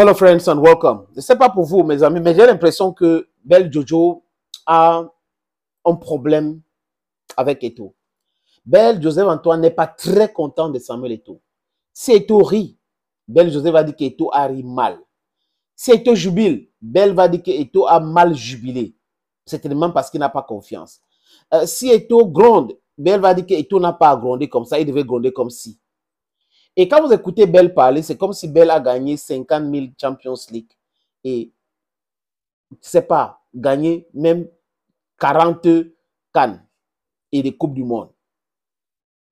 Hello friends and welcome. Je ne sais pas pour vous, mes amis, mais j'ai l'impression que Belle Jojo a un problème avec Eto. Belle Joseph Antoine n'est pas très content de Samuel Eto. Si Eto rit, Belle Joseph va dire qu'Eto a ri mal. Si Eto jubile, Belle va dire qu'Eto a mal jubilé. C'est tellement parce qu'il n'a pas confiance. Euh, si Eto gronde, Belle va dire qu'Eto n'a pas grondé comme ça, il devait gronder comme si. Et quand vous écoutez Belle parler, c'est comme si Belle a gagné 50 000 Champions League. Et, c'est pas, gagner même 40 Cannes et des Coupes du Monde.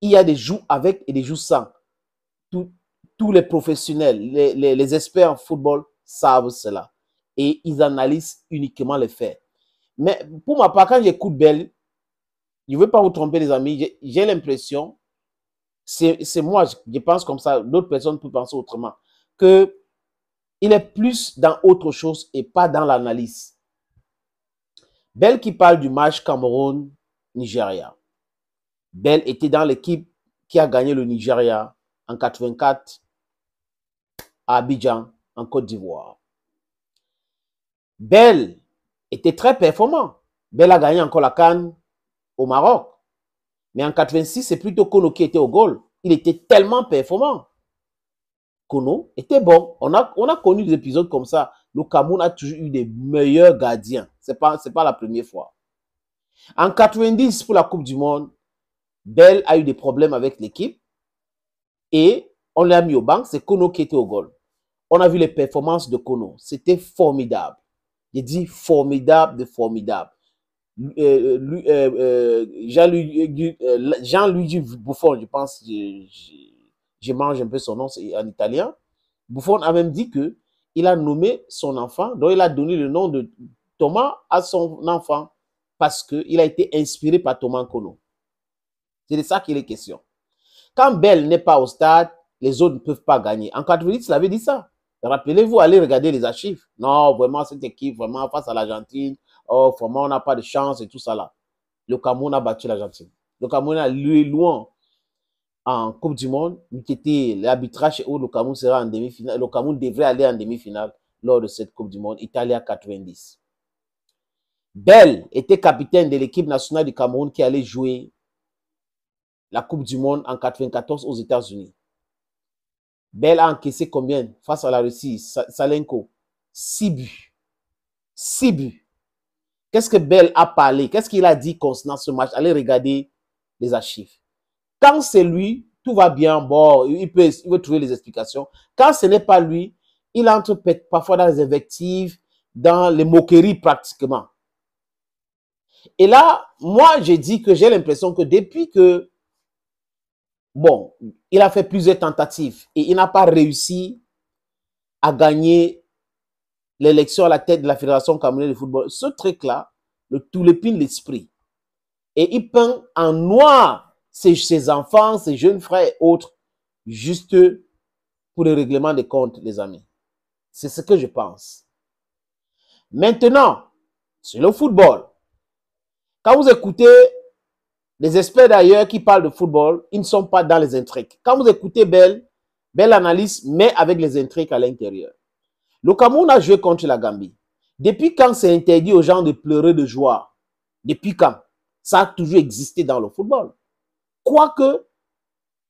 Il y a des joues avec et des joues sans. tous les professionnels, les, experts en football savent cela. Et ils analysent uniquement les faits. Mais pour ma part, quand j'écoute Belle, je ne veux pas vous tromper, les amis, j'ai l'impression c'est moi, je pense comme ça. D'autres personnes peuvent penser autrement. Que il est plus dans autre chose et pas dans l'analyse. Belle qui parle du match Cameroun-Nigeria. Belle était dans l'équipe qui a gagné le Nigeria en 84 à Abidjan, en Côte d'Ivoire. Belle était très performant. Belle a gagné encore la Cannes au Maroc. Mais en 86, c'est plutôt Kono qui était au goal il était tellement performant. Kono était bon. On a, on a connu des épisodes comme ça. Le Cameroun a toujours eu des meilleurs gardiens. Ce n'est pas, pas la première fois. En 90, pour la Coupe du Monde, Bell a eu des problèmes avec l'équipe et on l'a mis au banc. C'est Kono qui était au goal. On a vu les performances de Kono. C'était formidable. J'ai dit formidable de formidable jean louis Jean Buffon, je pense, je, mange un peu son nom en italien. Buffon a même dit que il a nommé son enfant, donc il a donné le nom de Thomas à son enfant parce qu'il a été inspiré par Thomas Kono. C'est de ça qu'il est question. Quand Bell n'est pas au stade, les autres ne peuvent pas gagner. En 88, il avait dit ça. Rappelez-vous, allez regarder les archives. Non, vraiment, cette équipe, vraiment, face à l'Argentine, oh, vraiment, on n'a pas de chance et tout ça là. Le Cameroun a battu l'Argentine. Le Cameroun a lui loin en Coupe du Monde, qui était l'arbitrage où le Cameroun sera en demi-finale. Le Cameroun devrait aller en demi-finale lors de cette Coupe du Monde, Italia 90. Bell était capitaine de l'équipe nationale du Cameroun qui allait jouer la Coupe du Monde en 94 aux États-Unis. Bell a encaissé combien face à la Russie, Salenko 6 buts. 6 buts. Qu'est-ce que Bell a parlé Qu'est-ce qu'il a dit concernant ce match Allez regarder les archives. Quand c'est lui, tout va bien. Bon, il peut, il trouver les explications. Quand ce n'est pas lui, il entre parfois dans les invectives, dans les moqueries pratiquement. Et là, moi, j'ai dit que j'ai l'impression que depuis que, bon, il a fait plusieurs tentatives et il n'a pas réussi à gagner l'élection à la tête de la Fédération camerounaise de football. Ce truc-là, le tout l'esprit. Et il peint en noir ses, enfants, ses jeunes frères et autres, juste pour le règlement des comptes, les amis. C'est ce que je pense. Maintenant, c'est le football. Quand vous écoutez les experts d'ailleurs qui parlent de football, ils ne sont pas dans les intrigues. Quand vous écoutez Belle, Belle analyse, mais avec les intrigues à l'intérieur. Le Cameroun a joué contre la Gambie. Depuis quand c'est interdit aux gens de pleurer de joie Depuis quand Ça a toujours existé dans le football. Quoique,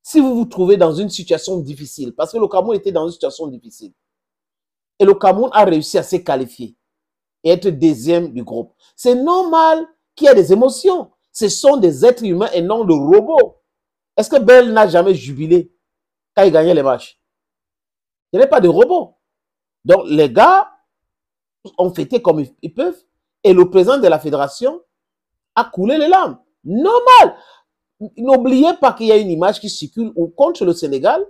si vous vous trouvez dans une situation difficile, parce que le Cameroun était dans une situation difficile, et le Cameroun a réussi à se qualifier et être deuxième du groupe, c'est normal qu'il y ait des émotions. Ce sont des êtres humains et non des robots. Est-ce que Bell n'a jamais jubilé quand il gagnait les matchs Il n'y avait pas de robot. Donc, les gars ont fêté comme ils peuvent et le président de la fédération a coulé les larmes. Normal. N'oubliez pas qu'il y a une image qui circule contre le Sénégal,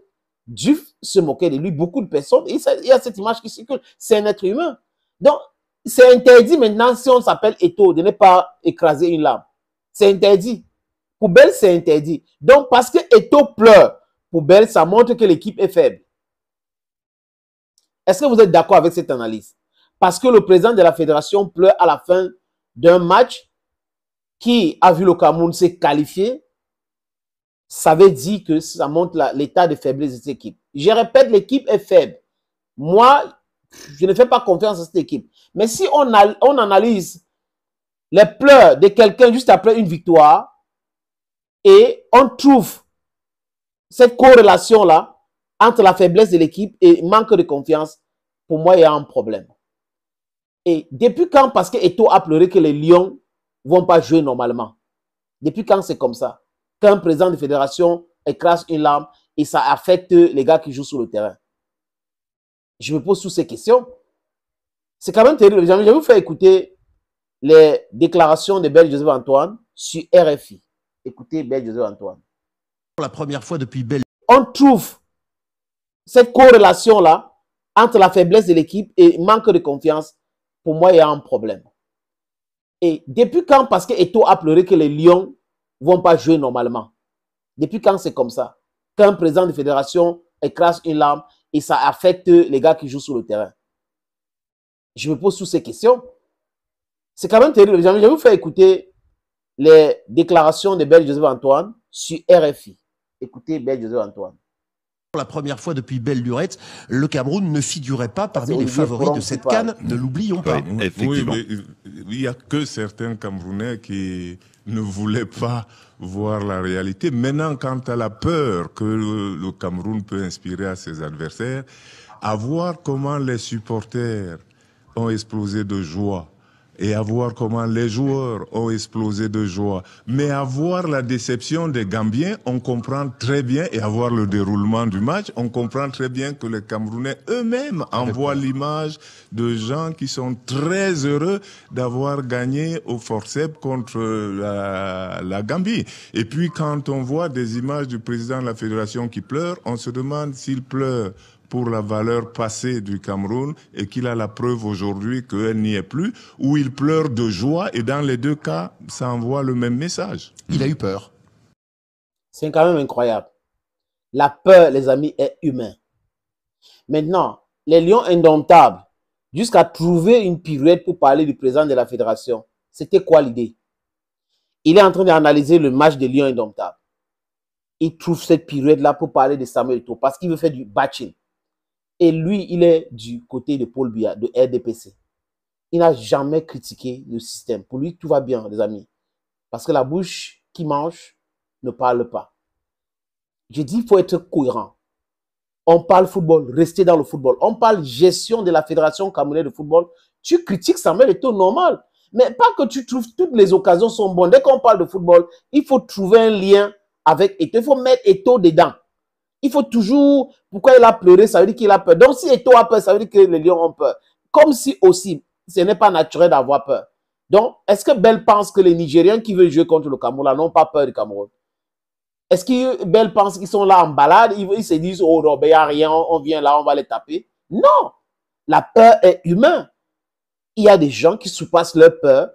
Duf se moquait de lui, beaucoup de personnes. il y a cette image qui circule. C'est un être humain. Donc, c'est interdit maintenant si on s'appelle Eto de ne pas écraser une lame. C'est interdit. Poubelle, c'est interdit. Donc, parce que Eto pleure, poubelle, ça montre que l'équipe est faible. Est-ce que vous êtes d'accord avec cette analyse Parce que le président de la fédération pleure à la fin d'un match qui a vu le Cameroun se qualifier, ça veut dire que ça montre l'état de faiblesse de cette équipe. Je répète, l'équipe est faible. Moi, je ne fais pas confiance à cette équipe. Mais si on, on analyse les pleurs de quelqu'un juste après une victoire et on trouve cette corrélation-là, entre la faiblesse de l'équipe et manque de confiance, pour moi, il y a un problème. Et depuis quand, parce que Eto a pleuré que les Lions ne vont pas jouer normalement Depuis quand c'est comme ça Quand président de fédération écrase une larme et ça affecte les gars qui jouent sur le terrain Je me pose toutes ces questions. C'est quand même terrible. J'ai vous faire écouter les déclarations de Belle Joseph Antoine sur RFI. Écoutez Belle Joseph Antoine. Pour la première fois depuis Belle. On trouve cette corrélation-là entre la faiblesse de l'équipe et manque de confiance, pour moi, il y a un problème. Et depuis quand, parce que Eto a pleuré que les Lions ne vont pas jouer normalement, depuis quand c'est comme ça Qu'un président de fédération écrase une larme et ça affecte les gars qui jouent sur le terrain Je me pose toutes ces questions. C'est quand même terrible. Je vais vous faire écouter les déclarations de Belle Joseph Antoine sur RFI. Écoutez Belle Joseph Antoine la première fois depuis belle lurette, le Cameroun ne figurait pas parmi les favoris de cette canne, ne l'oublions pas. il n'y a que certains Camerounais qui ne voulaient pas voir la réalité. Maintenant, quant à la peur que le Cameroun peut inspirer à ses adversaires, à voir comment les supporters ont explosé de joie et à voir comment les joueurs ont explosé de joie. Mais à voir la déception des Gambiens, on comprend très bien, et à voir le déroulement du match, on comprend très bien que les Camerounais eux-mêmes envoient l'image de gens qui sont très heureux d'avoir gagné au forceps contre euh, la, la Gambie. Et puis quand on voit des images du président de la fédération qui pleure, on se demande s'il pleure pour la valeur passée du Cameroun et qu'il a la preuve aujourd'hui qu'elle n'y est plus, ou il pleure de joie et dans les deux cas, ça envoie le même message. Il a eu peur. C'est quand même incroyable. La peur, les amis, est humaine. Maintenant, les lions indomptables, jusqu'à trouver une pirouette pour parler du président de la fédération, c'était quoi l'idée Il est en train d'analyser le match des lions indomptables. Il trouve cette pirouette-là pour parler de Samuel Eto'o parce qu'il veut faire du batching. Et lui, il est du côté de Paul Biya, de RDPC. Il n'a jamais critiqué le système. Pour lui, tout va bien, les amis. Parce que la bouche qui mange ne parle pas. Je dis, il faut être cohérent. On parle football, rester dans le football. On parle gestion de la Fédération camerounaise de football. Tu critiques ça met le taux normal. Mais pas que tu trouves toutes les occasions sont bonnes. Dès qu'on parle de football, il faut trouver un lien avec Eto, Il faut mettre Eto dedans. Il faut toujours... Pourquoi il a pleuré Ça veut dire qu'il a peur. Donc, si Eto a peur, ça veut dire que les lions ont peur. Comme si aussi, ce n'est pas naturel d'avoir peur. Donc, est-ce que Belle pense que les Nigériens qui veulent jouer contre le Cameroun n'ont pas peur du Cameroun Est-ce que Belle pense qu'ils sont là en balade ils, se disent, oh non, il ben, n'y a rien, on vient là, on va les taper Non La peur est humaine. Il y a des gens qui surpassent leur peur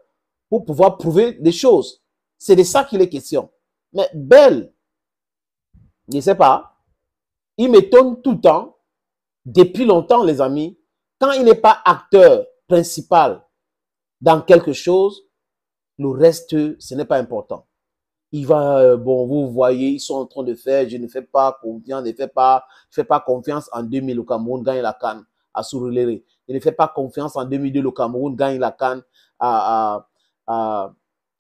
pour pouvoir prouver des choses. C'est de ça qu'il est question. Mais Belle, je ne sais pas, il m'étonne tout le temps, depuis longtemps, les amis, quand il n'est pas acteur principal dans quelque chose, le reste, ce n'est pas important. Il va, euh, bon, vous voyez, ils sont en train de faire, je ne fais pas confiance, ne fais pas, fais pas confiance en 2000, le Cameroun gagne la canne à Soureléré. Je ne fais pas confiance en 2002, le Cameroun gagne la canne à,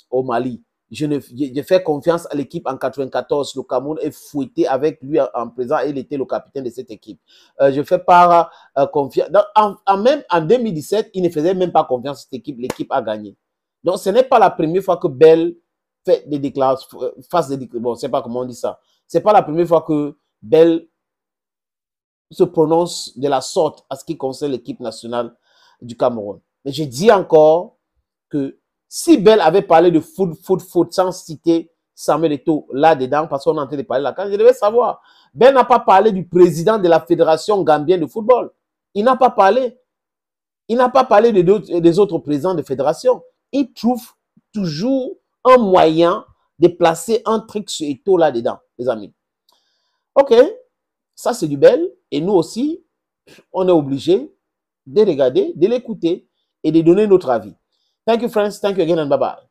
au Mali. Je, ne, fais confiance à l'équipe en 94. Le Cameroun est fouetté avec lui en, présent il était le capitaine de cette équipe. Je euh, je fais pas euh, confiance. en, même, en 2017, il ne faisait même pas confiance à cette équipe. L'équipe a gagné. Donc, ce n'est pas la première fois que Bell fait des déclarations, fasse des Bon, je pas comment on dit ça. C'est pas la première fois que Bell se prononce de la sorte à ce qui concerne l'équipe nationale du Cameroun. Mais je dis encore que si Bell avait parlé de foot, foot, foot, sans citer Samuel Eto'o là-dedans, parce qu'on est en train de parler là, quand je devais savoir, Bell n'a pas parlé du président de la Fédération gambienne de football. Il n'a pas parlé. Il n'a pas parlé des autres présidents de fédération. Il trouve toujours un moyen de placer un truc sur Eto'o là-dedans, les amis. OK, ça c'est du Bel, Et nous aussi, on est obligé de regarder, de l'écouter et de donner notre avis. Thank you, friends. Thank you again, and bye bye.